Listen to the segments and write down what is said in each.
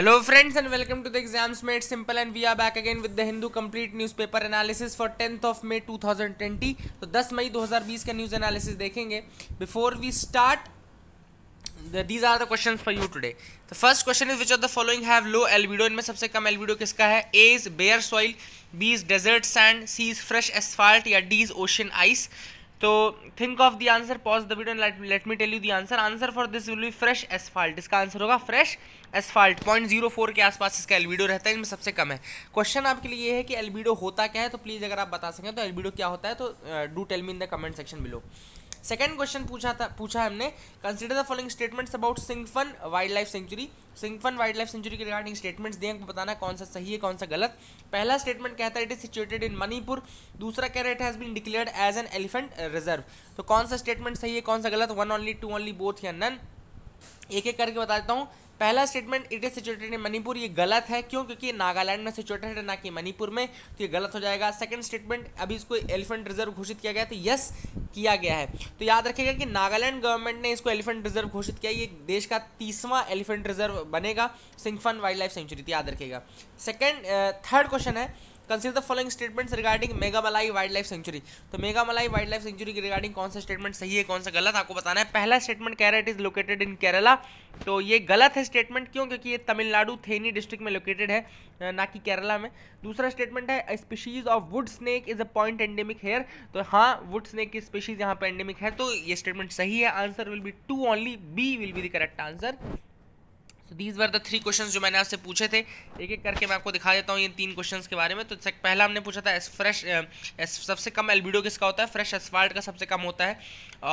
Hello friends and welcome to the exams made simple and we are back again with the Hindu complete newspaper analysis for tenth of May 2020 तो 10 मई 2020 का news analysis देखेंगे before we start these are the question for you today the first question is which of the following have low albedo इनमें सबसे कम albedo किसका है A is bare soil B is desert sand C is fresh asphalt या D is ocean ice तो think of the answer pause the video let me tell you the answer answer for this will be fresh asphalt इसका answer होगा fresh asphalt point zero four के आसपास इसका एलबीडो रहता है इनमें सबसे कम है क्वेश्चन आपके लिए है कि एलबीडो होता क्या है तो प्लीज़ अगर आप बता सकें तो एलबीडो क्या होता है तो do tell me in the comment section below second question पूछा था पूछा हमने consider the following statements about Singphan wild life sanctuary Singphan wild life sanctuary के रिगार्डिंग स्टेटमेंट्स दिए हमको बताना कौन सा सही है कौन सा गलत पहला स्टेटमेंट कहता है it is situated in Manipur दूसरा कह रहा है it has been declared as an elephant reserve तो कौन सा स्टेटमेंट सही है कौन सा गलत one only two only both या नन एक एक करके बता देता हूँ पहला statement it is situated in Manipur ये गलत है क्यों क्योंकि नागालैंड में सिचुएटेड है ना कि मणिपुर में तो ये गलत हो जाएगा सेकंड स्टेटमेंट अभी इसको एलिफेंट रिजर्व घोषित किया गया तो यस किया गया है तो याद रखिएगा कि नागालैंड गवर्नमेंट ने इसको एलिफेंट रिजर्व घोषित किया ये देश का तीसवां एलिफेंट रिजर्व बनेगा सिंगफन वाइल्ड लाइफ सेंचुरी याद रखेगा सेकेंड थर्ड क्वेश्चन है consider the following statements regarding Mega Malai wild life sanctuary तो Mega Malai wild life sanctuary की रिगार्डिंग कौन सा स्टेटमेंट सही है कौन सा गलत आपको बताना है पहला स्टेटमेंट कह रहा है it is located in Kerala तो ये गलत है स्टेटमेंट क्यों क्योंकि ये तमिलनाडु थेनी डिस्ट्रिक्ट में लोकेटेड है ना कि केरला में दूसरा स्टेटमेंट है species of wood snake is a point endemic here तो हाँ वुड स्नेक की स्पीशीज यहाँ पर एंडेमिक है तो ये स्टेटमेंट सही है answer will be two only B will be the correct answer so these were the three question जो मैंने आपसे पूछे थे एक एक करके मैं आपको दिखा देता हूँ ये तीन क्वेश्चन के बारे में तो पहला हमने पूछा था एस फ्रेश एस सबसे कम एलबीडो किसका होता है फ्रेश एसफाल्ट का सबसे कम होता है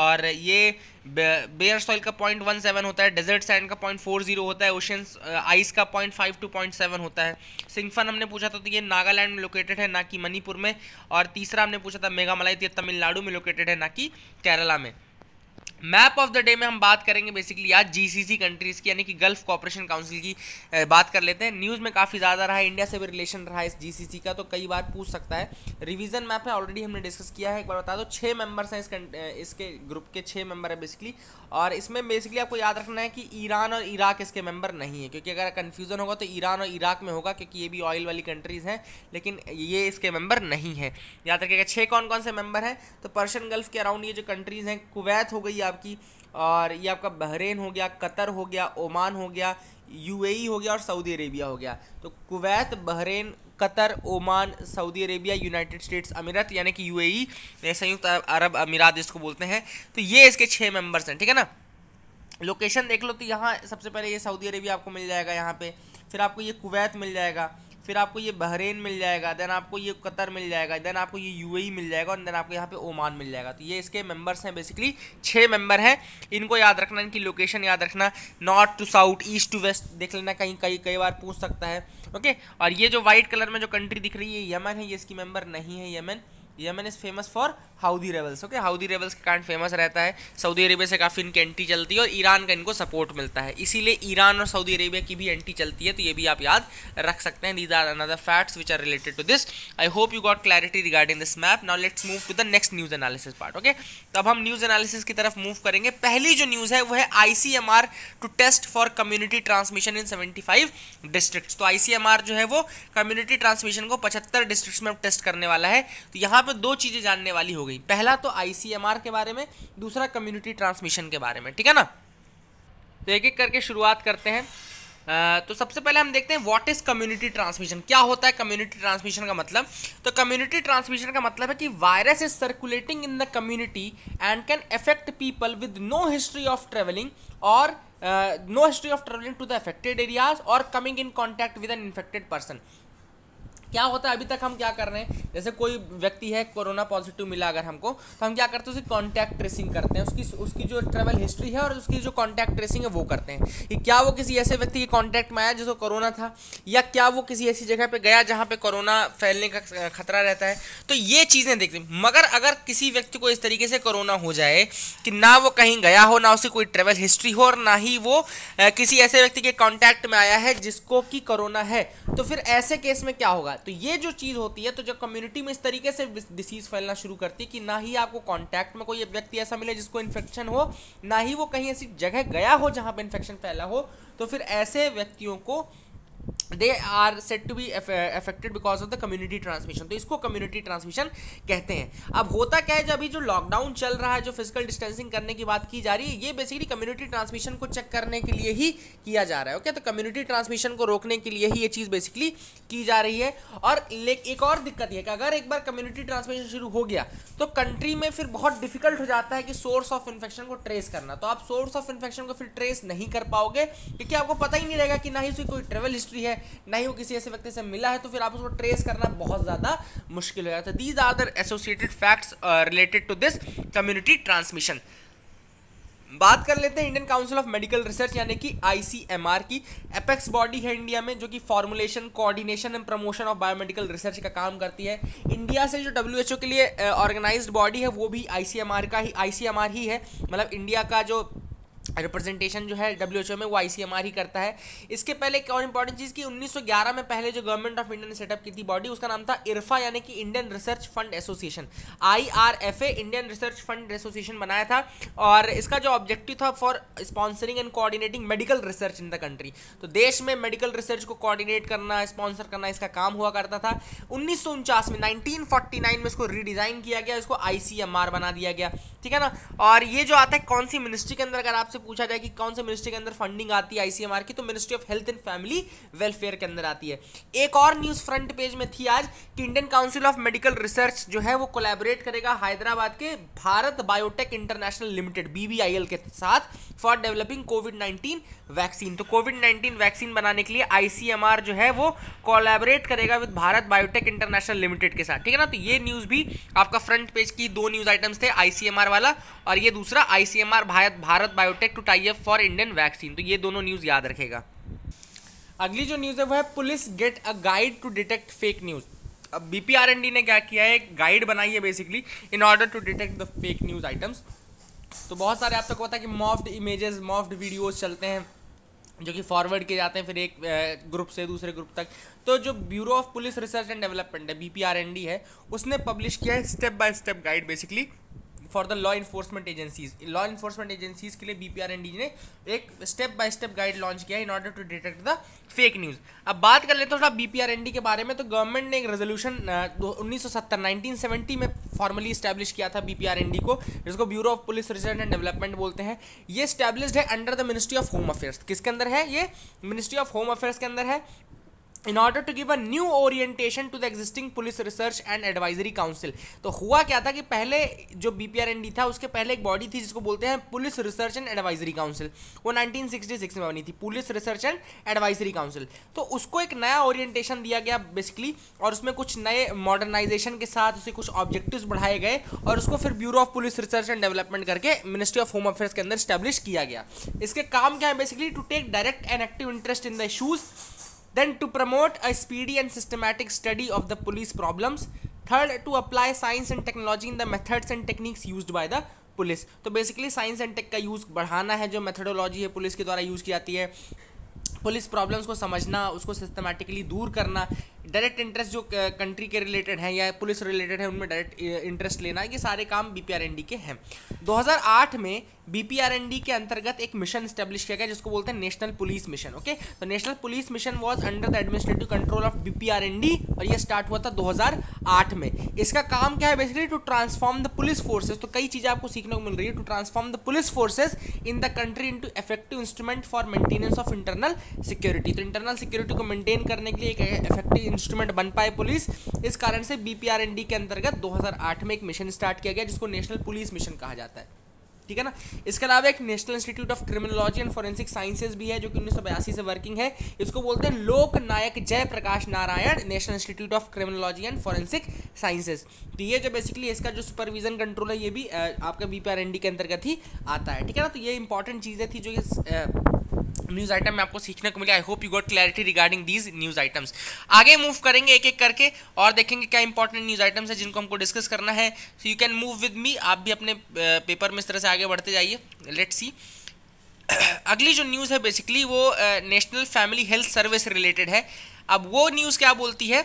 और ये बेयर सॉइल का पॉइंट वन सेवन होता है डेजर्ट सैंड का पॉइंट फोर जीरो होता है ओशन आइस uh, का point five two point seven होता है सिंगफन हमने पूछा था तो ये नागालैंड में लोकेटेड है ना कि मणिपुर में और तीसरा हमने पूछा था मेघामलाई तमिलनाडु में लोकेटेड है ना कि केरला में मैप ऑफ द डे में हम बात करेंगे बेसिकली आज जीसीसी कंट्रीज़ की यानी कि गल्फ कॉपरेशन काउंसिल की बात कर लेते हैं न्यूज़ में काफ़ी ज़्यादा रहा है इंडिया से भी रिलेशन रहा है इस जीसीसी का तो कई बार पूछ सकता है रिवीजन मैप है ऑलरेडी हमने डिस्कस किया है एक बार बता दो छः मेंबर्स हैं इस इसके ग्रुप के छः मेंबर है बेसिकली और इसमें बेसिकली आपको याद रखना है कि ईरान और इराक इसके मेंबर नहीं है क्योंकि अगर कन्फ्यूज़न होगा तो ईरान और इराक में होगा क्योंकि ये भी ऑयल वाली कंट्रीज़ हैं लेकिन ये इसके मेंबर नहीं है याद रखिएगा छः कौन कौन से मेंबर हैं तो पर्शियन गल्फ के अराउंड ये जो कंट्रीज़ हैं कुवैत हो गई आपकी और ये आपका बहरेन हो गया कतर हो गया ओमान हो गया यूएई हो गया और सऊदी अरेबिया हो गया तो Kuwait Bahrain Qatar Oman Saudi Arabia United States Emirates यानी कि यूएई संयुक्त अरब अमीरात जिसको बोलते हैं तो ये इसके छः मेंबर्स हैं ठीक है ना लोकेशन देख लो तो यहाँ सबसे पहले ये सऊदी अरेबिया आपको मिल जाएगा यहाँ पे फिर आपको ये कुवैत मिल जाएगा फिर आपको ये बहरेन मिल जाएगा देन आपको ये कतर मिल जाएगा देन आपको ये यू मिल जाएगा और देन आपको यहाँ पे ओमान मिल जाएगा तो ये इसके मेंबर्स हैं बेसिकली छः मेंबर हैं इनको याद रखना इनकी लोकेशन याद रखना north to south east to west देख लेना कहीं कई कई बार पूछ सकता है ओके और ये जो वाइट कलर में जो कंट्री दिख रही है यमन है ये इसकी मेम्बर नहीं है Yemen Yemen is famous for Houthi rebels okay Houthi rebels के कारण फेमस रहता है सऊदी अरेबिया से काफ़ी इनकी एंटी चलती है और ईरान का इनको सपोर्ट मिलता है इसीलिए ईरान और सऊदी अरेबिया की भी एंटी चलती है तो ये भी आप याद रख सकते हैं these are another facts which are related to this I hope you got clarity regarding this map now let's move to the next news analysis part okay तो अब हम न्यूज़ एनालिसिस की तरफ मूव करेंगे पहली जो न्यूज़ है वो है I to test for community transmission in seventy five district तो आई जो है वो कम्युनिटी ट्रांसमिशन को पचहत्तर डिस्ट्रिक्ट में टेस्ट करने वाला है तो यहाँ पर दो चीज़ें जानने वाली हो गई पहला तो आई के बारे में दूसरा कम्युनिटी ट्रांसमिशन के बारे में ठीक है ना तो एक एक करके शुरुआत करते हैं तो सबसे पहले हम देखते हैं व्हाट इज़ कम्युनिटी ट्रांसमिशन क्या होता है कम्युनिटी ट्रांसमिशन का मतलब तो कम्युनिटी ट्रांसमिशन का मतलब है कि virus is circulating in the community and can affect people with no history of travelling और no history of travelling to the affected areas और coming in contact with an infected person क्या होता है अभी तक हम क्या कर रहे हैं जैसे कोई व्यक्ति है कोरोना पॉजिटिव मिला अगर हमको तो हम क्या करते हैं उसे कॉन्टैक्ट ट्रेसिंग करते हैं उसकी उसकी जो ट्रेवल हिस्ट्री है और उसकी जो कॉन्टैक्ट ट्रेसिंग है वो करते हैं कि क्या वो किसी ऐसे व्यक्ति के कॉन्टैक्ट में आया जिसको कोरोना था या क्या वो किसी ऐसी जगह पर गया जहाँ पर कोरोना फैलने का खतरा रहता है तो ये चीज़ें देखते हैं मगर अगर किसी व्यक्ति को इस तरीके से कोरोना हो जाए कि ना वो कहीं गया हो ना उसकी कोई ट्रेवल हिस्ट्री हो और ना ही वो किसी ऐसे व्यक्ति के कॉन्टैक्ट में आया है जिसको कि कोरोना है तो फिर ऐसे केस में क्या होगा तो ये जो चीज़ होती है तो जब कम्युनिटी में इस तरीके से डिसीज़ फैलना शुरू करती है कि ना ही आपको कॉन्टैक्ट में कोई व्यक्ति ऐसा मिले जिसको इन्फेक्शन हो ना ही वो कहीं ऐसी जगह गया हो जहाँ पर इन्फेक्शन फैला हो तो फिर ऐसे व्यक्तियों को they are set to be affected because of the community transmission तो इसको कम्युनिटी ट्रांसमिशन कहते हैं अब होता क्या है जो अभी जो लॉकडाउन चल रहा है जो फिजिकल डिस्टेंसिंग करने की बात की जा रही है ये बेसिकली कम्युनिटी ट्रांसमिशन को चेक करने के लिए ही किया जा रहा है ओके okay? तो कम्युनिटी ट्रांसमिशन को रोकने के लिए ही ये चीज़ बेसिकली की जा रही है और एक और दिक्कत यह कि अगर एक बार कम्युनिटी ट्रांसमिशन शुरू हो गया तो कंट्री में फिर बहुत डिफिकल्ट हो जाता है कि सोर्स ऑफ इन्फेक्शन को ट्रेस करना तो आप सोर्स ऑफ इन्फेक्शन को फिर ट्रेस नहीं कर पाओगे क्योंकि आपको पता ही नहीं रहेगा कि ना ही उसकी कोई ट्रेवल हिस्ट्री हिस्ट्री है नहीं वो किसी ऐसे व्यक्ति से मिला है तो फिर आप उसको ट्रेस करना बहुत ज़्यादा मुश्किल हो जाता है these are their associated facts related to this community transmission बात कर लेते हैं Indian council of medical research यानी कि आईसीएमआर की एपेक्स बॉडी है इंडिया में जो कि formulation coordination and promotion of biomedical research का काम करती है इंडिया से जो डब्ल्यूएचओ के लिए ऑर्गेनाइज्ड uh, बॉडी है वो भी आईसीएमआर का ही आईसीएमआर ही है मतलब इंडिया का जो रिप्रेजेंटेशन जो है डब्ल्यू में वो आई सी एम आर ही करता है इसके पहले एक और इंपॉर्टेंट चीज़ कि 1911 में पहले जो गवर्नमेंट ऑफ इंडिया ने सेटअप की थी बॉडी उसका नाम था इरफा यानी कि Indian research fund association I R F A Indian research fund association बनाया था और इसका जो ऑब्जेक्टिव था for sponsoring and coordinating medical research in the country तो देश में मेडिकल रिसर्च को कोऑर्डिनेट करना स्पॉन्सर करना इसका काम हुआ करता था उन्नीस में नाइन में इसको रीडिज़ाइन किया गया इसको आई बना दिया गया ठीक है ना और ये जो आता है कौन सी मिनिस्ट्री के अंदर अगर आपसे पूछा जाए कि कौन से मिनिस्ट्री के अंदर फंडिंग आती है आईसीएमआर की तो ministry of health and family welfare के अंदर आती है एक और न्यूज़ फ्रंट पेज में थी आज कि Indian council of medical Research जो है वो कोलेबोरेट करेगा हैदराबाद के Bharat Biotech International Limited BBIL के साथ for developing Covid nineteen vaccine तो कोविड नाइन्टीन वैक्सीन बनाने के लिए आईसीएमआर जो है वो कोलेबोरेट करेगा with Bharat Biotech International Limited के साथ ठीक है ना तो ये न्यूज़ भी आपका फ्रंट पेज की दो न्यूज़ आइटम्स थे आईसीएमआर वाला और ये दूसरा ICMR Bharat Bharat biotech biotech to tie up for Indian vaccine तो ये दोनों न्यूज़ याद रखेगा अगली जो न्यूज़ है वो है police get a guide to detect fake news अब बीपीआरएनडी ने क्या किया है एक गाइड बनाई है basically in order to detect the fake news items तो बहुत सारे आप सबको पता है कि मॉफ्ड इमेजेस मॉफ्ड वीडियोस चलते हैं जो कि फॉरवर्ड किए जाते हैं फिर एक ग्रुप से दूसरे ग्रुप तक तो जो bureau of police research and development है बी है उसने पब्लिश किया है step by step guide basically for the law enforcement agencies law enforcement agencies के लिए B P R N D ने एक step by step guide launch किया in order to detect the fake news अब बात कर लेते हैं थोड़ा B P R N D के बारे में तो गवर्नमेंट ने एक रेजोल्यूशन उन्नीस सौ सत्तर नाइनटीन सेवेंटी में फॉर्मली स्टैब्लिश किया था B P R N D को जिसको bureau of police research and development बोलते हैं ये स्टैब्लिश है under the ministry of home affairs किसके अंदर है ये मिनिस्ट्री ऑफ होम अफेयर्स के अंदर है in order to give a new orientation to the existing police research and advisory council तो हुआ क्या था कि पहले जो B P R N D था उसके पहले एक बॉडी थी जिसको बोलते हैं police research and advisory council वो 1966 में बनी थी police research and advisory council तो उसको एक नया ओरिएंटेशन दिया गया बेसिकली और उसमें कुछ नए मॉडर्नाइजेशन के साथ उसे कुछ ऑब्जेक्टिव बढ़ाए गए और उसको फिर bureau of police research and development करके मिनिस्ट्री ऑफ होम अफेयर्स के अंदर स्टैब्लिश किया गया इसके काम क्या है basically to take direct and active interest in the issues Then to promote a speedy and systematic study of the police problems. Third, to apply science and technology in the methods and techniques used by the police तो basically science and tech का use बढ़ाना है जो methodology है police के द्वारा use की जाती है पुलिस प्रॉब्लम्स को समझना उसको सिस्टमेटिकली दूर करना डायरेक्ट इंटरेस्ट जो कंट्री के रिलेटेड हैं या पुलिस रिलेटेड है उनमें डायरेक्ट इंटरेस्ट लेना ये सारे काम बी के हैं 2008 में बीपीआरएनडी के अंतर्गत एक मिशन स्टेब्लिश किया गया जिसको बोलते हैं नेशनल पुलिस मिशन ओके तो national police mission was under the administrative control of B और ये स्टार्ट हुआ था 2008 में इसका काम क्या है basically to transform the police forces तो कई चीज़ें आपको सीखने को मिल रही है to transform the police forces in the country into effective instrument for maintenance of internal security तो इंटरनल सिक्योरिटी को मेंटेन करने के लिए एक इफेक्टिव इंस्ट्रूमेंट बन पाए पुलिस इस कारण से बीपीआरएनडी के अंतर्गत 2008 में एक मिशन स्टार्ट किया गया जिसको नेशनल पुलिस मिशन कहा जाता है ठीक है ना इसके अलावा एक national institute of criminology and forensic sciences भी है जो कि उन्नीस से वर्किंग है इसको बोलते हैं Lok Nayak Jayaprakash Narayan national institute of criminology and forensic sciences तो ये जो बेसिकली इसका जो सुपरविजन कंट्रोल है ये भी आपका बी के अंतर्गत ही आता है ठीक है ना तो ये इंपॉर्टेंट चीज़ें थी जो इस न्यूज आइटम में आपको सीखने को मिला I hope you got clarity regarding these news items आगे मूव करेंगे एक एक करके और देखेंगे क्या इंपॉर्टेंट न्यूज आइटम्स है जिनको हमको डिस्कस करना है so you can move with me आप भी अपने पेपर में इस तरह से आगे बढ़ते जाइए लेट सी अगली जो न्यूज़ है बेसिकली वो national family health service related है अब वो न्यूज़ क्या बोलती है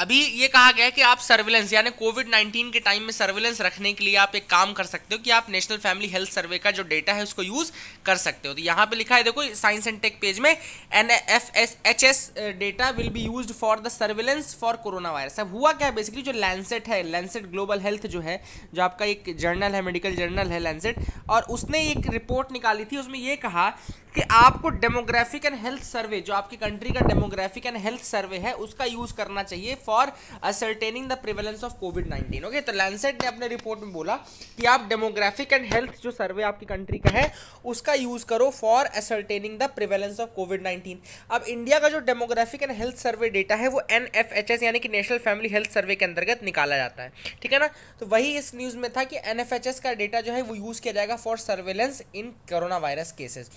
अभी ये कहा गया है कि आप सर्विलेंस यानी कोविड 19 के टाइम में सर्विलेंस रखने के लिए आप एक काम कर सकते हो कि आप नेशनल फैमिली हेल्थ सर्वे का जो डेटा है उसको यूज़ कर सकते हो तो यहाँ पे लिखा है देखो साइंस एंड टेक पेज में N F S H S data will be use for the surveillance for corona virus अब हुआ क्या है बेसिकली जो लैंसेट है लैंसेट ग्लोबल हेल्थ जो है जो आपका एक जर्नल है मेडिकल जर्नल है लैंसेट और उसने एक रिपोर्ट निकाली थी उसमें यह कहा कि आपको डेमोग्राफिक एंड हेल्थ सर्वे जो आपकी कंट्री का डेमोग्राफिक एंड हेल्थ सर्वे है उसका यूज़ करना चाहिए for ascertaining the prevalence of covid nineteen okay तो लैंडसेट ने अपने रिपोर्ट में बोला कि आप डेमोग्राफिक एंड हेल्थ जो सर्वे आपकी कंट्री का है उसका यूज करो for ascertaining the prevalence of covid nineteen अब इंडिया का जो demographic and health survey data है वो एन यानी कि नेशनल फैमिली हेल्थ सर्वे के अंतर्गत निकाला जाता है ठीक है ना तो वही इस न्यूज़ में था कि एन का डेटा जो है वो यूज़ किया जाएगा for surveillance in corona virus cases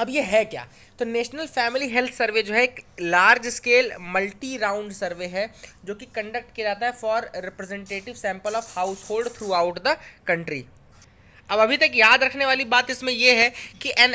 अब ये है क्या तो नेशनल फैमिली हेल्थ सर्वे जो है एक large scale multi round survey है जो कि कंडक्ट किया जाता है for representative sample of household throughout the country अब अभी तक याद रखने वाली बात इसमें यह है कि एन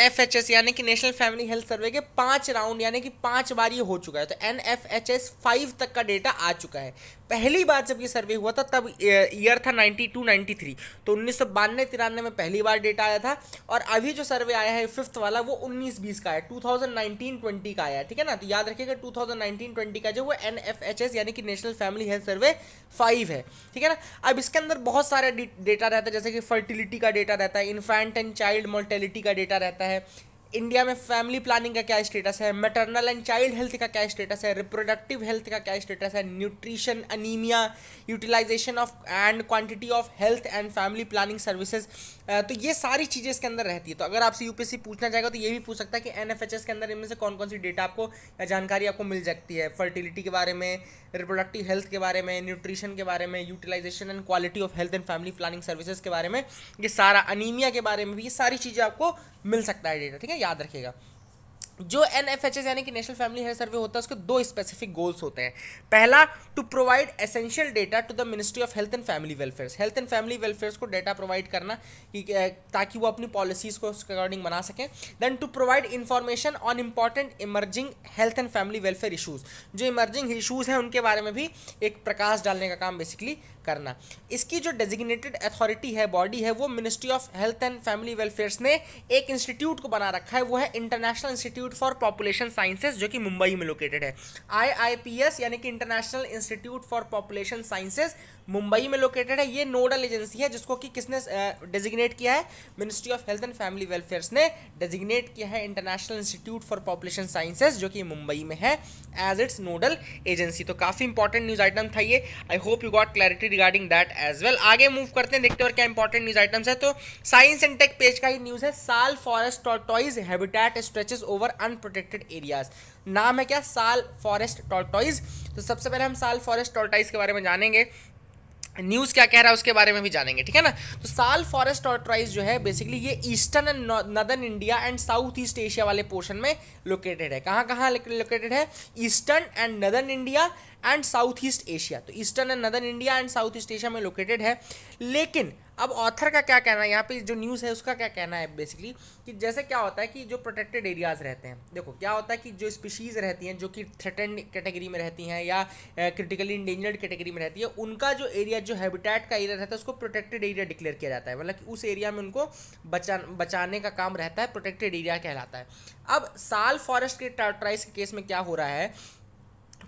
यानी कि नेशनल फैमिली हेल्थ सर्वे के पांच राउंड यानी कि पांच बार ये हो चुका है तो N F H S five तक का डेटा आ चुका है पहली बार जब ये सर्वे हुआ था तब ईयर था 92 टू थ्री तो उन्नीस सौ बानवे तिरानवे में पहली बार डेटा आया था और अभी जो सर्वे आया है फिफ्थ वाला वो उन्नीस बीस का है टू थाउजेंड नाइनटीन ट्वेंटी का आया है ठीक है ना तो याद रखिएगा टू थाउजेंड नाइनटीन ट्वेंटी का जो वो एन एफ एच एस यानी कि national family health survey five है ठीक है ना अब इसके अंदर बहुत सारे डेटा रहता है जैसे कि फर्टिलिटी का डेटा रहता है इन्फेंट एंड चाइल्ड मोर्टेलिटी का डेटा रहता है इंडिया में फैमिली प्लानिंग का क्या स्टेटस है मेटरनल एंड चाइल्ड हेल्थ का क्या स्टेटस है रिप्रोडक्टिव हेल्थ का क्या स्टेटस है nutrition anaemia utilisation of and quantity of health and family planning services तो ये सारी चीज़ें इसके अंदर रहती है तो अगर आपसे यूपीएससी पूछना चाहेगा तो ये भी पूछ सकता है कि एन के अंदर इनमें से कौन कौन सी डेटा आपको या जानकारी आपको मिल सकती है फर्टिलिटी के बारे में रिप्रोडक्टिव हेल्थ के बारे में न्यूट्रिशन के बारे में utilisation and quality of health and family planning services के बारे में ये सारा अनीमिया के बारे में भी ये सारी चीज़ें आपको मिल सकता है डेटा ठीक है याद रखिएगा जो एन एफ एच एस यानी कि नेशनल फैमिली हेल्थ सर्वे होता है उसके दो स्पेसिफिक गोल्स होते हैं पहला to provide essential data to the ministry of health and family welfares health and family welfares को डेटा प्रोवाइड करना कि ताकि वो अपनी पॉलिसीज को उसके अकॉर्डिंग बना सकें then to provide information on important emerging health and family welfare issues जो इमर्जिंग इशूज़ हैं उनके बारे में भी एक प्रकाश डालने का काम बेसिकली करना इसकी जो डेजिग्नेटेड अथॉरिटी है बॉडी है वो ministry of health and family welfares ने एक इंस्टीट्यूट को बना रखा है वो है international institute for population sciences जो कि मुंबई में लोकेटेड है आई यानी कि international institute for population sciences Mumbai में लोकेटेड है ये नोडल एजेंसी है जिसको कि किसने डेजिग्नेट किया है ministry of health and family welfare ने डेजिग्नेट किया है international institute for population sciences जो कि मुंबई में है एज इट्स नोडल एजेंसी तो काफ़ी इंपॉर्टेंट न्यूज़ आइटम था ये I hope you got clarity regarding that as well आगे मूव करते हैं देखते हैं और क्या इंपॉर्टेंट न्यूज़ आइटम्स है तो साइंस एंड टेक पेज का ही न्यूज़ है sal forest tortoise habitat stretches over unprotected areas नाम है क्या साल फॉरेस्ट टॉर्टॉइज तो सबसे पहले हम साल फॉरेस्ट टॉर्टॉइज के बारे में जानेंगे न्यूज़ क्या कह रहा है उसके बारे में भी जानेंगे ठीक है ना तो साल फॉरेस्ट टॉर्टराइज जो है बेसिकली ये eastern and northern India and south east Asia वाले पोर्शन में लोकेटेड है कहाँ कहाँ लोकेटेड है eastern and northern India and south east Asia तो eastern and northern India and south east Asia में लोकेटेड है लेकिन अब ऑथर का क्या कहना है यहाँ पे जो न्यूज़ है उसका क्या कहना है बेसिकली कि जैसे क्या होता है कि जो प्रोटेक्टेड एरियाज़ रहते हैं देखो क्या होता है कि जो स्पीशीज़ रहती हैं जो कि थ्रेटेंड कैटेगरी में रहती हैं या क्रिटिकली इंडेंजर्ड कैटेगरी में रहती है उनका जो एरिया जो हैबिटेट का एरिया रहता है उसको प्रोटेक्टेड एरिया डिक्लेयर किया जाता है मतलब कि उस एरिया में उनको बचा बचाने का काम रहता है प्रोटेक्टेड एरिया कहलाता है अब साल फॉरेस्ट के ट्राइस के केस में क्या हो रहा है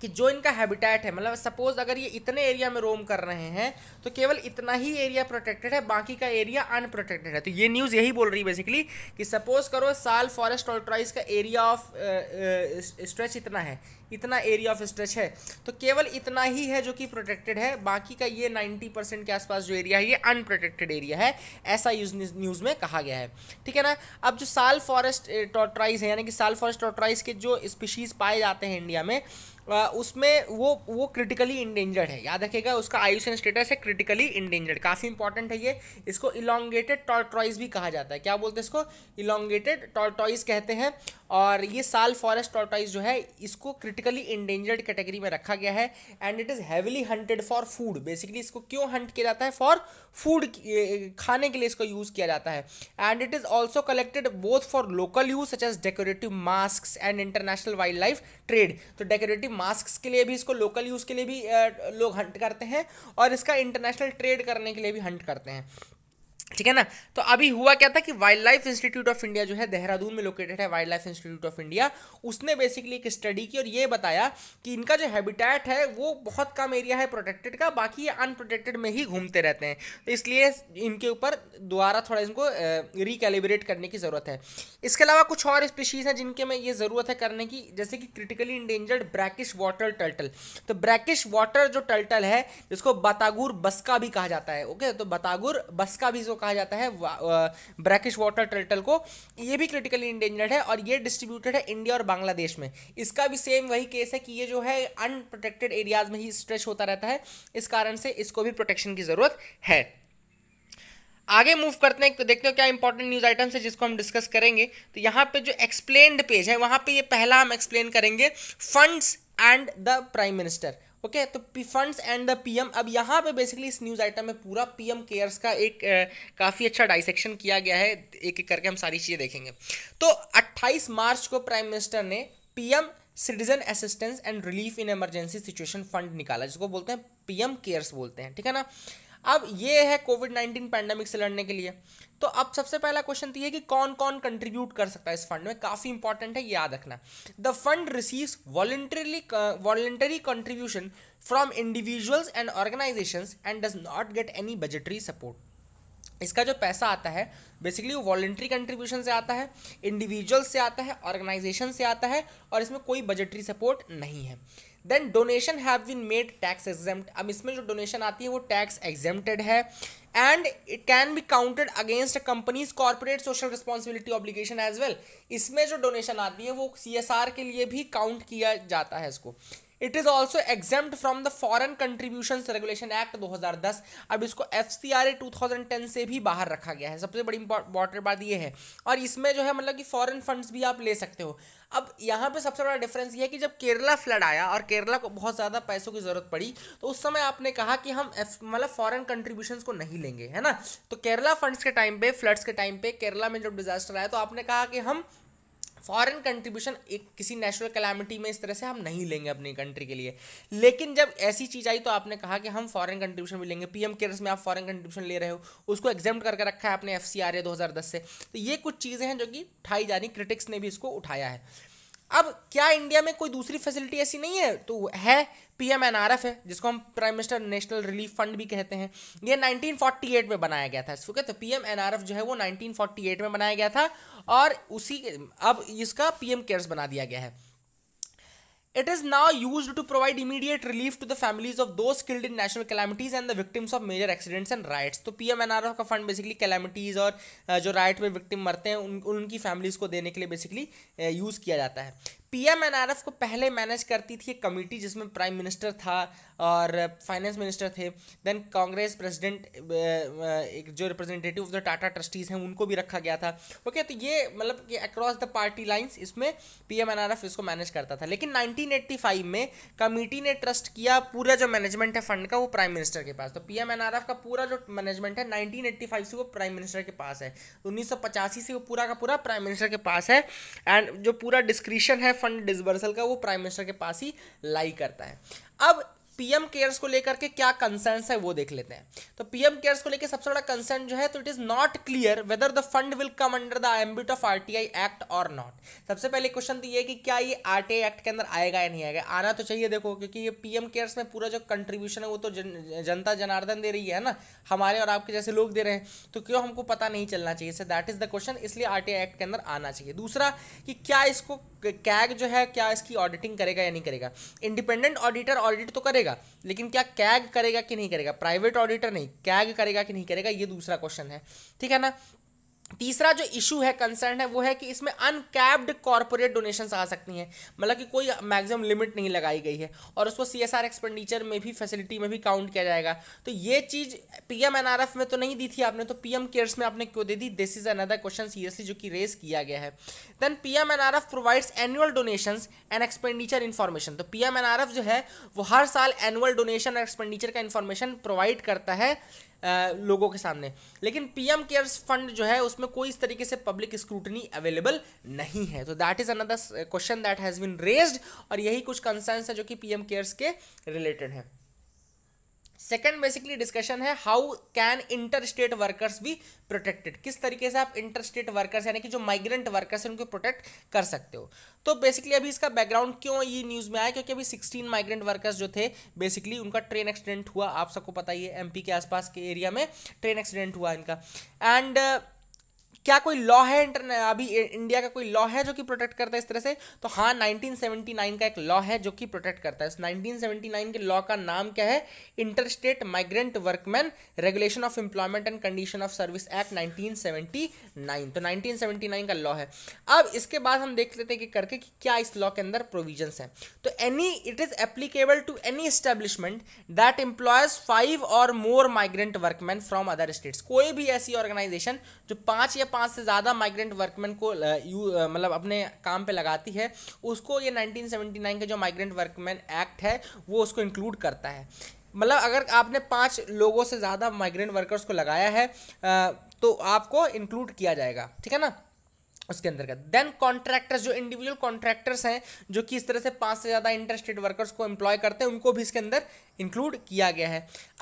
कि जो इनका हैबिटेट है मतलब सपोज अगर ये इतने एरिया में रोम कर रहे हैं तो केवल इतना ही एरिया प्रोटेक्टेड है बाकी का एरिया अनप्रोटेक्टेड है तो ये न्यूज़ यही बोल रही है बेसिकली कि सपोज करो साल फॉरेस्ट ऑल्ट्राइज का एरिया ऑफ स्ट्रेच इतना है इतना एरिया ऑफ स्ट्रेच है तो केवल इतना ही है जो कि प्रोटेक्टेड है बाकी का ये 90 परसेंट के आसपास जो एरिया है ये अनप्रोटेक्टेड एरिया है ऐसा न्यूज़ में कहा गया है ठीक है ना अब जो साल फॉरेस्ट टोट्राइज है यानी कि साल फॉरेस्ट टोट्राइज के जो स्पीशीज़ पाए जाते हैं इंडिया में उसमें वो वो क्रिटिकली इंडेंजर्ड है याद रखेगा उसका आयुषन स्टेटस है क्रिटिकली इंडेंजर्ड काफ़ी इंपॉर्टेंट है ये इसको इलांगेटेड टॉर्टॉइज भी कहा जाता है क्या बोलते हैं इसको इलांगेटेड टॉर्टॉइज कहते हैं और ये साल फॉरेस्ट टॉर्टाइज जो है इसको क्रिटिकली इंडेंजर्ड कैटेगरी में रखा गया है and it is heavily hunted for food basically इसको क्यों हंट किया जाता है फॉर फूड खाने के लिए इसको यूज़ किया जाता है and it is also collected both for local use such as decorative mask and international wildlife trade तो डेकोरेटिव मास्क के लिए भी इसको लोकल यूज़ के लिए भी लोग हंट करते हैं और इसका इंटरनेशनल ट्रेड करने के लिए भी हंट करते हैं ठीक है ना तो अभी हुआ क्या था कि wildlife institute of India जो है देहरादून में लोकेटेड है wildlife institute of India उसने बेसिकली एक स्टडी की और ये बताया कि इनका जो हैबिटेट है वो बहुत कम एरिया है प्रोटेक्टेड का बाकी ये अनप्रोटेक्टेड में ही घूमते रहते हैं तो इसलिए इनके ऊपर दोबारा थोड़ा इनको रिकेलिब्रेट करने की ज़रूरत है इसके अलावा कुछ और स्पीशीज़ हैं जिनके में ये ज़रूरत है करने की जैसे कि critically endangered brackish water turtle तो ब्रैकिश वाटर जो टर्टल है जिसको बतागुर बस्का भी कहा जाता है ओके तो बतागुर बस्का भी जो कहा जाता है ब्रैकिश वाटर टर्टल को ये भी क्रिटिकली इंडेंजर्ड है और ये डिस्ट्रीब्यूटेड है इंडिया और बांग्लादेश में इसका भी सेम वही केस है कि ये जो है अनप्रोटेक्टेड एरियाज में ही स्ट्रेच होता रहता है इस कारण से इसको भी प्रोटेक्शन की ज़रूरत है आगे मूव करते हैं तो देखते हो क्या इंपॉर्टेंट न्यूज आइटम्स है जिसको हम डिस्कस करेंगे तो यहाँ पे जो एक्सप्लेन्ड पेज है वहाँ पे ये पहला हम एक्सप्लेन करेंगे funds and the prime minister okay okay, तो P funds and the PM अब यहाँ पे बेसिकली इस न्यूज़ आइटम में पूरा पीएम केयर्स का एक काफ़ी अच्छा डाइसेक्शन किया गया है एक एक करके हम सारी चीज़ें देखेंगे तो 28 मार्च को प्राइम मिनिस्टर ने PM citizen assistance and relief in emergency situation fund निकाला जिसको बोलते हैं पीएम केयर्स बोलते हैं ठीक है ना अब ये है कोविड नाइन्टीन पैंडेमिक से लड़ने के लिए तो अब सबसे पहला क्वेश्चन तो ये कि कौन कौन कंट्रीब्यूट कर सकता है इस फंड में काफ़ी इंपॉर्टेंट है याद रखना the fund receives voluntarily voluntary contribution from individuals and organisation and does not get any budgetary support इसका जो पैसा आता है बेसिकली वो वॉल्ट्री कंट्रीब्यूशन से आता है इंडिविजुअल से आता है ऑर्गेनाइजेशन से आता है और इसमें कोई बजटरी सपोर्ट नहीं है then donation have been made tax exempt अब इसमें जो डोनेशन आती है वो टैक्स एग्जेम्प्टेड है and it can be counted against companies corporate social responsibility obligation as well इसमें जो डोनेशन आती है वो सी के लिए भी काउंट किया जाता है इसको it is also exempt from the foreign contribution regulation act 2010 अब इसको F C R A two thousand ten से भी बाहर रखा गया है सबसे बड़ी इंपॉर्टेंट बात यह है और इसमें जो है मतलब कि फॉरन फंड्स भी आप ले सकते हो अब यहाँ पे सबसे बड़ा डिफरेंस ये है कि जब केरला फ्लड आया और केरला को बहुत ज़्यादा पैसों की ज़रूरत पड़ी तो उस समय आपने कहा कि हम मतलब फॉरेन कंट्रीब्यूशन को नहीं लेंगे है ना तो केरला फंड्स के टाइम पे फ्लड्स के टाइम पे केरला में जब डिजास्टर आया तो आपने कहा कि हम फॉरेन कंट्रीब्यूशन एक किसी नेचुरल कैलामिटी में इस तरह से हम नहीं लेंगे अपनी कंट्री के लिए लेकिन जब ऐसी चीज़ आई तो आपने कहा कि हम फॉरेन कंट्रीब्यूशन भी लेंगे पीएम केयर्स में आप फॉरेन कंट्रीब्यूशन ले रहे हो उसको एग्जाम करके रखा है आपने एफ सी आर ए दो हज़ार दस से तो ये कुछ चीज़ें हैं जो कि उठाई जा क्रिटिक्स ने भी इसको उठाया है अब क्या इंडिया में कोई दूसरी फैसिलिटी ऐसी नहीं है तो है P M N R F है जिसको हम prime minister national relief fund भी कहते हैं ये 1948 में बनाया गया था ठीक एन तो एफ जो है वो 1948 में बनाया गया था और उसी अब इसका पी एम केयर्स बना दिया गया है It is now used to provide immediate relief to the families of those killed in national calamities and the victims of major accidents and riots. तो पीएमएनआरएफ का fund basically calamities और जो riot में victim मरते हैं उन उनकी families को देने के लिए basically use किया जाता है पीएमएनआरएफ को पहले मैनेज करती थी एक कमेटी जिसमें प्राइम मिनिस्टर था और फाइनेंस मिनिस्टर थे देन कांग्रेस प्रेसिडेंट एक जो representative of the Tata trustees हैं उनको भी रखा गया था ओके तो ये मतलब कि अक्रॉस द पार्टी लाइंस इसमें पीएमएनआरएफ इसको मैनेज करता था लेकिन 1985 में कमेटी ने ट्रस्ट किया पूरा जो मैनेजमेंट है फंड का वो प्राइम मिनिस्टर के पास तो पीएमएनआरएफ का पूरा जो मैनेजमेंट है नाइनटीन से वो प्राइम मिनिस्टर के पास है उन्नीस से वो पूरा का पूरा प्राइम मिनिस्टर के पास है एंड जो पूरा डिस्क्रिप्शन है फंड डिसबर्सल का वो प्राइम मिनिस्टर के पास ही लाई करता है अब पीएम केयर्स को लेकर के क्या कंसर्न्स है वो देख लेते हैं तो पीएम केयर्स को लेकर सबसे बड़ा कंसर्न जो है तो it is not clear whether the fund will come under the ambit of RTI act or not सबसे पहले क्वेश्चन तो ये कि क्या ये आरटीआई एक्ट के अंदर आएगा या नहीं आएगा आना तो चाहिए देखो क्योंकि ये पीएम केयर्स में पूरा जो कंट्रीब्यूशन है वो तो जन, जनता जनार्दन दे रही है ना हमारे और आपके जैसे लोग दे रहे हैं तो क्यों हमको पता नहीं चलना चाहिए sir that is the question इसलिए आरटीआई एक्ट के अंदर आना चाहिए दूसरा कि क्या इसको कैग जो है क्या इसकी ऑडिटिंग करेगा या नहीं करेगा इंडिपेंडेंट ऑडिटर ऑडिट तो करेगा करेगा लेकिन क्या कैग करेगा कि नहीं करेगा प्राइवेट ऑडिटर नहीं कैग करेगा कि नहीं करेगा ये दूसरा क्वेश्चन है ठीक है ना तीसरा जो इशू है कंसर्न है वो है कि इसमें अनकैप्ड कॉरपोरेट डोनेशंस आ सकती हैं मतलब कि कोई मैक्सिमम लिमिट नहीं लगाई गई है और उसको सी एस आर एक्सपेंडिचर में भी फैसिलिटी में भी काउंट किया जाएगा तो ये चीज़ P M N R F में तो नहीं दी थी आपने तो पी एम केयर्स में आपने क्यों दे दी this is another question seriously जो कि रेस किया गया है then P M N R F provides annual donation and expenditure information तो P M N R F जो है वो हर साल एनुअल डोनेशन और एक्सपेंडिचर का इन्फॉर्मेशन प्रोवाइड करता है लोगों के सामने लेकिन पीएम केयर्स फंड जो है उसमें उसमें कोई इस तरीके से पब्लिक स्क्रूटनी अवेलेबल नहीं है तो that is another question that has been raised और यही कुछ कंसर्न्स है जो कि पीएम केयर्स के रिलेटेड है सेकेंड बेसिकली डिस्कशन है how can inter state workers भी प्रोटेक्टेड किस तरीके से आप इंटर स्टेट वर्कर्स यानी कि जो माइग्रेंट वर्कर्स हैं उनको प्रोटेक्ट कर सकते हो तो बेसिकली अभी इसका बैकग्राउंड क्यों ये न्यूज़ में आया क्योंकि अभी 16 माइग्रेंट वर्कर्स जो थे बेसिकली उनका ट्रेन एक्सीडेंट हुआ आप सबको पता ही है एम के आसपास के एरिया में ट्रेन एक्सीडेंट हुआ इनका एंड uh, क्या कोई लॉ है अभी इंडिया का कोई लॉ है जो कि प्रोटेक्ट करता है इस तरह से तो हाँ 1979 का एक लॉ है जो कि प्रोटेक्ट करता है इस 1979 के लॉ का नाम क्या है interstate migrant workman regulation of employment and condition of service act 1979 तो 1979 का लॉ है अब इसके बाद हम देख लेते हैं कि करके कि क्या इस लॉ के अंदर प्रोविजन है तो any it is applicable to any establishment that employs five or more migrant workman from other states कोई भी ऐसी ऑर्गेनाइजेशन जो पांच या पाँच से ज़्यादा माइग्रेंट वर्कमैन को मतलब अपने काम पे लगाती है उसको ये 1979 का जो माइग्रेंट वर्कमैन एक्ट है वो उसको इंक्लूड करता है मतलब अगर आपने पाँच लोगों से ज़्यादा माइग्रेंट वर्कर्स को लगाया है तो आपको इंक्लूड किया जाएगा ठीक है ना उसके अंदर का देन कॉन्ट्रैक्टर्स जो इंडिविजुअल कॉन्ट्रैक्टर्स हैं जो कि इस तरह से पांच से ज़्यादा इंटरेस्टेड वर्कर्स को एम्प्लॉय करते हैं उनको भी इसके अंदर इंक्लूड किया गया है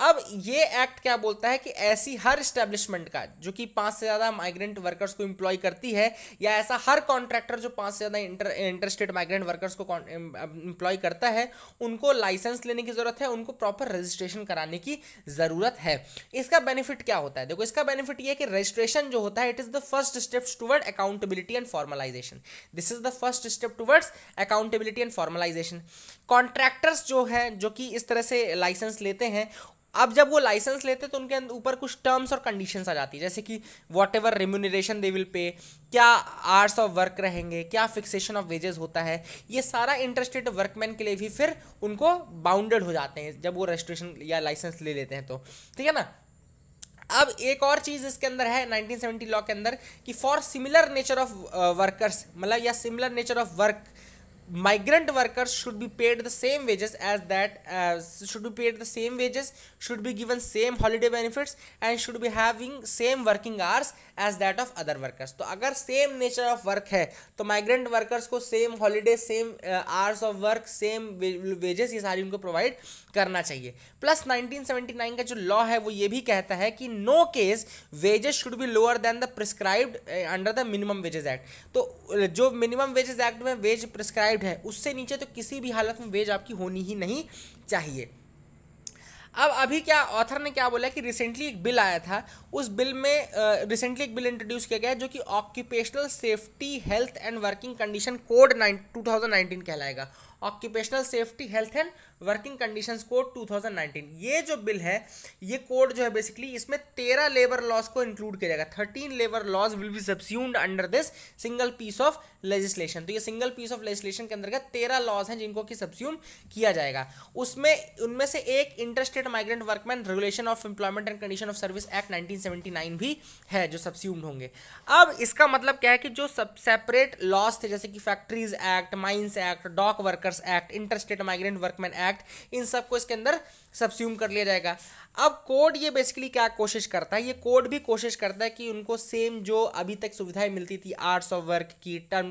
अब ये एक्ट क्या बोलता है कि ऐसी हर स्टैब्लिशमेंट का जो कि पांच से ज़्यादा माइग्रेंट वर्कर्स को इंप्लॉय करती है या ऐसा हर कॉन्ट्रैक्टर जो पांच से ज़्यादा इंटरेस्टेड माइग्रेंट वर्कर्स को इंप्लॉय करता है उनको लाइसेंस लेने की ज़रूरत है उनको प्रॉपर रजिस्ट्रेशन कराने की ज़रूरत है इसका बेनिफिट क्या होता है देखो इसका बेनिफिट यह है कि रजिस्ट्रेशन जो होता है it is the first step toward accountability accountability and formalization this is the first step towards accountability and formalization contractors जो हैं जो कि इस तरह से लाइसेंस लेते हैं अब जब वो लाइसेंस लेते हैं तो उनके ऊपर कुछ टर्म्स और कंडीशंस आ जाती है जैसे कि whatever remuneration they will pay क्या आर्स ऑफ वर्क रहेंगे क्या फिक्सेशन ऑफ वेजेस होता है ये सारा इंटरेस्टेड वर्कमैन के लिए भी फिर उनको बाउंडेड हो जाते हैं जब वो रजिस्ट्रेशन या लाइसेंस ले लेते हैं तो ठीक है ना अब एक और चीज इसके अंदर है 1970 लॉ के अंदर कि for similar nature of workers मतलब या similar nature of work migrant workers should be paid the same wages as that should be paid the same wages should be given same holiday benefits and should be having same working hours as that of other workers तो अगर same nature of work है तो migrant workers को same holiday same hours of work same wages ये सारी उनको provide करना चाहिए प्लस 1979 का जो लॉ है वो ये भी कहता है कि no case wages should be lower than the prescribed under the minimum wages act तो eh, जो मिनिमम वेजेस एक्ट में वेज प्रिस्क्राइब्ड है उससे नीचे तो किसी भी हालत में वेज आपकी होनी ही नहीं चाहिए अब अभी क्या ऑथर ने क्या बोला कि रिसेंटली एक बिल आया था उस बिल में रिसेंटली uh, eh, एक बिल इंट्रोड्यूस किया गया जो कि occupational safety health and working condition code two कहलाएगा occupational safety health and working condition code two ये जो बिल है ये कोड जो है बेसिकली इसमें तेरह लेबर लॉस को इंक्लूड किया जाएगा thirteen labour laws will be subsumed under this single piece of legislation तो ये सिंगल पीस ऑफ लेजिस्लेशन के अंदर का तेरह लॉस हैं जिनको कि सब्स्यूम किया जाएगा उसमें उनमें से एक interstate migrant workman regulation of employment and condition of service act 1979 भी है जो सब्स्यूम्ड होंगे अब इसका मतलब क्या है कि जो सब सेपरेट लॉस थे जैसे कि factories act mines act dock workers act interstate migrant workman act act इन सबको इसके अंदर सब्स्यूम कर लिया जाएगा अब कोड ये बेसिकली क्या कोशिश करता है ये कोड भी कोशिश करता है कि उनको सेम जो अभी तक सुविधाएं मिलती थी आर्ट्स ऑफ वर्क की टर्म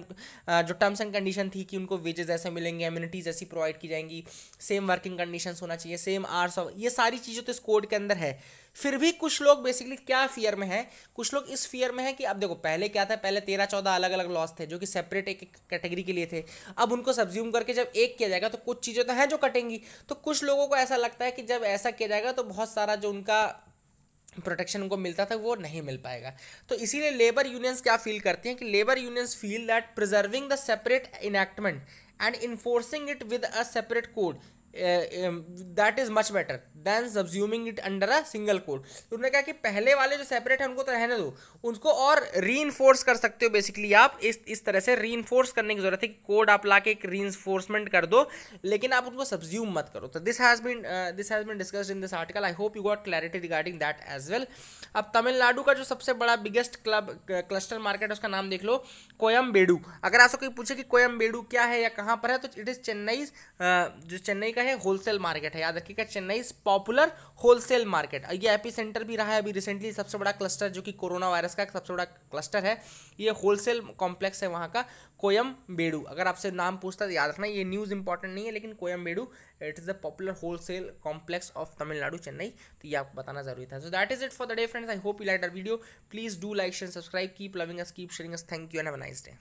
जो टर्म्स एंड कंडीशन थी कि उनको वेजेस ऐसे मिलेंगे इम्यूनिटीज़ ऐसी प्रोवाइड की जाएंगी सेम वर्किंग कंडीशन होना चाहिए सेम आर्ट्स ऑफ ये सारी चीज़ें तो इस कोड के अंदर है फिर भी कुछ लोग बेसिकली क्या फियर में है कुछ लोग इस फियर में है कि अब देखो पहले क्या था पहले तेरह चौदह अलग अलग लॉस थे जो कि सेपरेट एक कैटेगरी के लिए थे अब उनको सब्ज्यूम करके जब एक किया जाएगा तो कुछ चीज़ें तो हैं जो कटेंगी तो कुछ लोगों को ऐसा लगता है कि जब ऐसा किया जाएगा तो बहुत सारा जो उनका प्रोटेक्शन उनको मिलता था वो नहीं मिल पाएगा तो इसीलिए लेबर यूनियंस क्या फील करती हैं कि labour unions feel that preserving the separate enactment and enforcing it with a separate code that is much better than subsuming it under a single code तो उन्होंने कहा कि पहले वाले जो सेपरेट है उनको तो रहने दो उनको और री कर सकते हो बेसिकली आप इस इस तरह से री करने की जरूरत है कि कोड आप ला के एक री कर दो लेकिन आप उनको सब्ज्यूम मत करो तो this has been this has been discussed in this article I hope you got clarity regarding that as well अब तमिलनाडु का जो सबसे बड़ा बिगेस्ट क्लब क्लस्टर मार्केट है उसका नाम देख लो बेडू अगर आपसे कोई पूछे कि बेडू क्या है या कहाँ पर है तो इट इज़ चेन्नई जो चेन्नई का है है होलसेल मार्केट है याद रखिएगा Chennai is popular wholesale market ये एपी सेंटर भी रहा है अभी रिसेंटली सबसे बड़ा क्लस्टर जो कि कोरोना वायरस का सबसे बड़ा क्लस्टर है ये होलसेल कॉम्प्लेक्स है वहाँ का कोयम बेडू अगर आपसे नाम पूछता तो याद रखना ये न्यूज़ इंपॉर्टेंट नहीं है लेकिन Koyambedu it is the popular wholesale complex of Tamil Nadu Chennai तो ये आपको बताना जरूरी था so that is it for the day friends I hope you like our video please do like and subscribe keep loving us keep sharing us thank you and have nice day